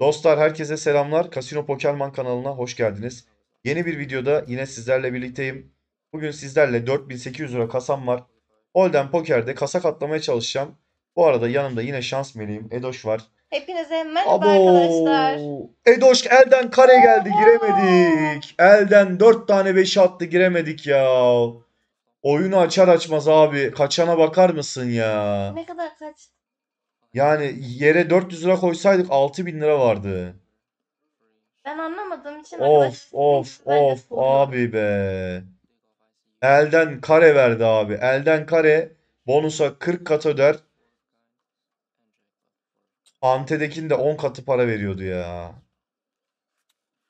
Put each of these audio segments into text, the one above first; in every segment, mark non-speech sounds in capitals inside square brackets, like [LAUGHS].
Dostlar herkese selamlar. Kasino Pokerman kanalına hoş geldiniz. Yeni bir videoda yine sizlerle birlikteyim. Bugün sizlerle 4800 lira kasam var. Olden Poker'de kasa katlamaya çalışacağım. Bu arada yanımda yine şans meleğim Edoş var. Hepinize merhaba Abo. arkadaşlar. Edoş elden kare geldi giremedik. Elden 4 tane 5 attı giremedik ya. Oyunu açar açmaz abi. Kaçana bakar mısın ya? Ne kadar kaçtı? Yani yere 400 lira koysaydık 6000 lira vardı. Ben anlamadığım için Of of of abi be. Elden kare verdi abi. Elden kare bonusa 40 kat öder. de 10 katı para veriyordu ya.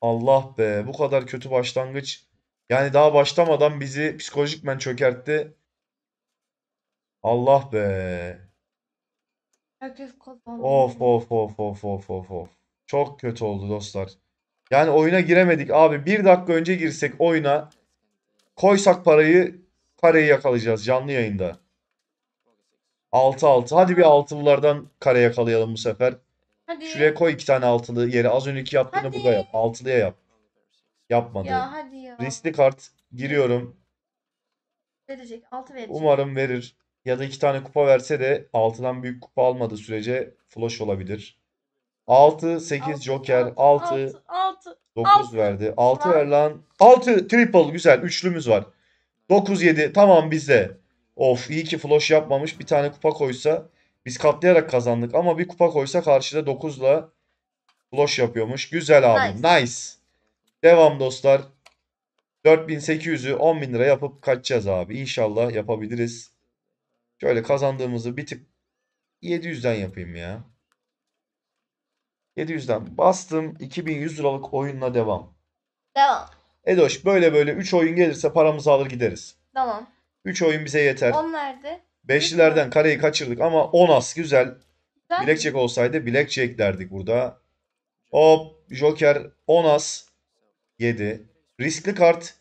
Allah be bu kadar kötü başlangıç. Yani daha başlamadan bizi psikolojikmen çökertti. Allah be. Of of of of of of of. Çok kötü oldu dostlar. Yani oyuna giremedik abi. Bir dakika önce girsek oyuna koysak parayı kareyi yakalayacağız canlı yayında. 6-6. Hadi bir altılılardan kare yakalayalım bu sefer. Hadi. Şuraya koy iki tane altılı yeri Az önceki yaptığını hadi. burada yap. Altılıya yap. Yapmadı. Ya hadi ya. Riskli kart. Giriyorum. Verecek. Altı verecek. Umarım verir ya da iki tane kupa verse de altıdan büyük kupa almadığı sürece flush olabilir. 6, 8 Joker, 6, 6, 9 verdi. 6 ver lan. 6 triple güzel üçlümüz var. 9, 7 tamam bize Of iyi ki flush yapmamış bir tane kupa koysa biz katlayarak kazandık ama bir kupa koysa karşıda 9'la flush yapıyormuş. Güzel abim nice. nice. Devam dostlar. 4800'ü 10.000 lira yapıp kaçacağız abi. İnşallah yapabiliriz. Şöyle kazandığımızı bir tık 700'den yapayım ya. 700'den bastım. 2100 liralık oyunla devam. Devam. Edoş böyle böyle 3 oyun gelirse paramızı alır gideriz. Tamam. 3 oyun bize yeter. 10 nerede? Beşlilerden kareyi kaçırdık ama 10 as güzel. güzel. olsaydı Blackjack derdik burada. Hop Joker 10 as 7. Riskli kart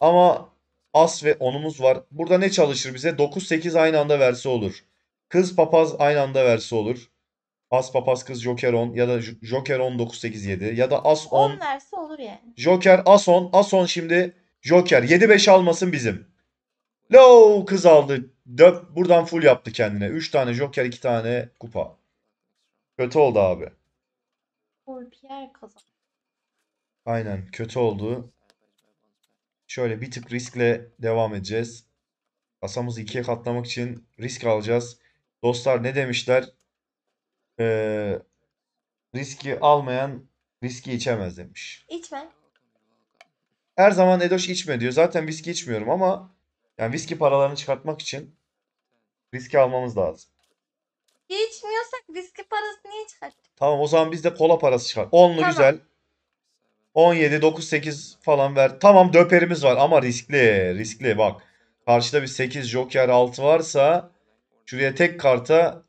ama as ve onumuz var. Burada ne çalışır bize? 9 8 aynı anda verse olur. Kız papaz aynı anda verse olur. As papaz kız joker 10 ya da joker 10 9 8 7 ya da as 10. 10 verse olur yani. Joker as 10 as 10 şimdi joker 7 5 almasın bizim. Lo kız aldı. Döp buradan full yaptı kendine. 3 tane joker 2 tane kupa. Kötü oldu abi. Paul Pierre kazandı. Aynen kötü oldu. Şöyle bir tık riskle devam edeceğiz. Kasamızı ikiye katlamak için risk alacağız. Dostlar ne demişler? Ee, riski almayan riski içemez demiş. İçme. Her zaman Edoş içme diyor. Zaten viski içmiyorum ama yani viski paralarını çıkartmak için riski almamız lazım. Ya içmiyorsak viski parası niye çıkarttık? Tamam o zaman biz de kola parası çıkar. Onlu Tamam. güzel. 17, 9, 8 falan ver. Tamam döperimiz var ama riskli. Riskli bak. Karşıda bir 8 joker 6 varsa şuraya tek karta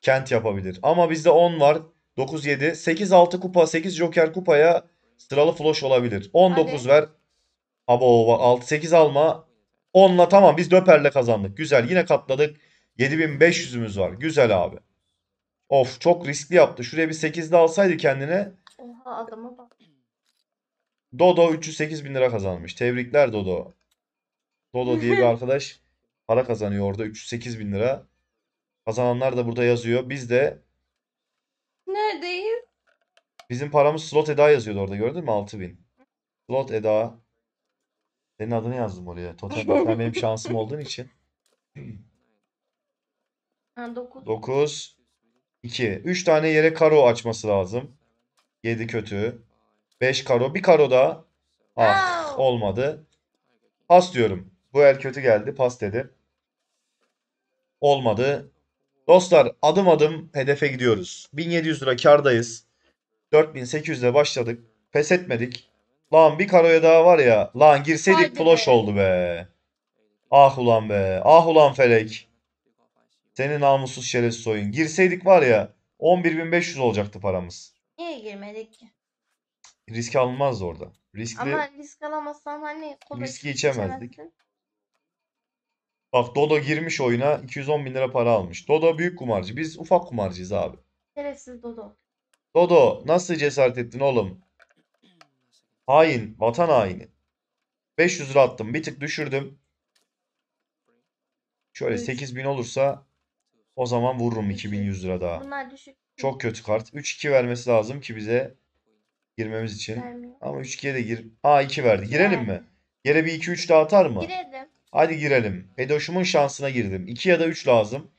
kent yapabilir. Ama bizde 10 var. 9, 7, 8, 6 kupa, 8 joker kupaya sıralı flush olabilir. 19 ver. Abo 6, 8 alma. 10'la tamam biz döperle kazandık. Güzel yine katladık. 7500'ümüz var. Güzel abi. Of çok riskli yaptı. Şuraya bir 8 de alsaydı kendine. Oha adama bak. Dodo 308 bin lira kazanmış. Tebrikler Dodo. Dodo diye bir [LAUGHS] arkadaş para kazanıyor orada. 308 bin lira. Kazananlar da burada yazıyor. Biz de Neredeyiz? bizim paramız slot Eda yazıyordu orada gördün mü? bin. Slot Eda. Senin adını yazdım oraya. Totem sen [LAUGHS] benim şansım olduğun için. Ha, 9. 9 2 3 tane yere karo açması lazım. 7 kötü. 5 karo. Bir karo daha. Ah olmadı. Pas diyorum. Bu el kötü geldi. Pas dedi. Olmadı. Dostlar adım adım hedefe gidiyoruz. 1700 lira kardayız. 4800 ile başladık. Pes etmedik. Lan bir karoya daha var ya. Lan girseydik ploş oldu be. Ah ulan be. Ah ulan felek. Senin namussuz şerefsiz oyun. Girseydik var ya 11.500 olacaktı paramız. Niye girmedik ki? Risk alınmaz orada. Riskli, Ama risk alamazsan hani kola riski içemezdik. Bak Dodo girmiş oyuna 210 bin lira para almış. Dodo büyük kumarcı. Biz ufak kumarcıyız abi. Şerefsiz Dodo. Dodo nasıl cesaret ettin oğlum? Hain. Vatan haini. 500 lira attım. Bir tık düşürdüm. Şöyle Üç. 8000 olursa o zaman vururum 2100 lira daha. Bunlar düşük. Çok kötü kart. 3-2 vermesi lazım ki bize girmemiz için. Vermiyor. Ama 3 kere de gir. Aa 2 verdi. Girelim Evet. mi? Yere bir 2-3 daha atar mı? Girelim. Hadi girelim. Edoş'umun şansına girdim. 2 ya da 3 lazım.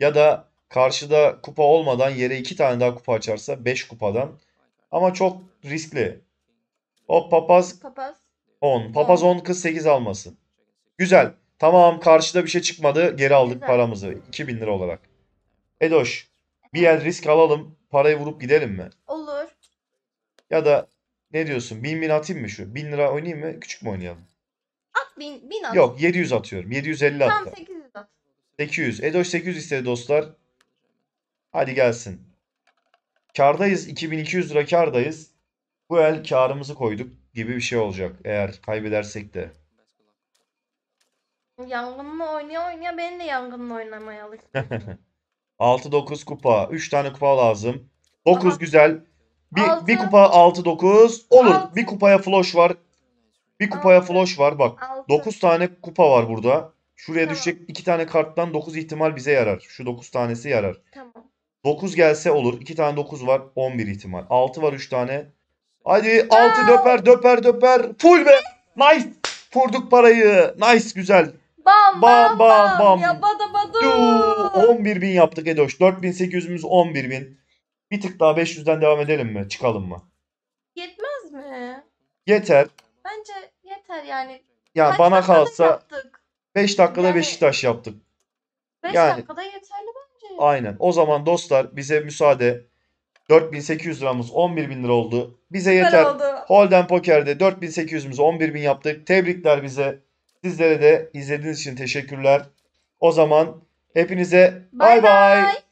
Ya da karşıda kupa olmadan yere 2 tane daha kupa açarsa 5 kupadan. Ama çok riskli. Hop papaz Papaz. 10. Papaz 10 kız 8 almasın. Güzel. Tamam karşıda bir şey çıkmadı. Geri aldık Güzel. paramızı. 2000 lira olarak. Edoş bir yer risk alalım. Parayı vurup gidelim mi? Ya da ne diyorsun? 1000 bin atayım mı şu? 1000 lira oynayayım mı? Küçük mü oynayalım? At bin, bin at. Yok 700 atıyorum. 750 Tam hatta. 800 at. 800. Edoş 800 istedi dostlar. Hadi gelsin. Kardayız. 2200 lira kardayız. Bu el karımızı koyduk gibi bir şey olacak. Eğer kaybedersek de. Yangınla oynaya oynaya ben de yangınla oynamaya alıştım. 6-9 [LAUGHS] kupa. 3 tane kupa lazım. 9 Aha. güzel. Bir, Altı. bir kupa 6 9 olur. Altı. Bir kupaya flush var. Bir kupaya Altı. flush var bak. Altı. 9 tane kupa var burada. Şuraya Tamam. düşecek 2 tane karttan 9 ihtimal bize yarar. Şu 9 tanesi yarar. Tamam. 9 gelse olur. 2 tane 9 var. 11 ihtimal. 6 var 3 tane. Hadi 6 döper döper döper. Full be. Nice. Vurduk parayı. Nice güzel. Bam bam bam bam. Ya bada badu. Du, bin yaptık Edoş. 4800'ümüz bin bir tık daha 500'den devam edelim mi? Çıkalım mı? Yetmez mi? Yeter. Bence yeter yani. Yani Kaç bana kalsa yaptık? 5 dakikada Yani- Beşiktaş yaptık. 5 Yani- dakikada yeterli bence. Aynen. O zaman dostlar bize müsaade. 4800 liramız 11 bin lira oldu. Bize Süper yeter. oldu. Holden Poker'de 4800'ümüzü 11 bin yaptık. Tebrikler bize. Sizlere de izlediğiniz için teşekkürler. O zaman hepinize bay Bye bay. bye.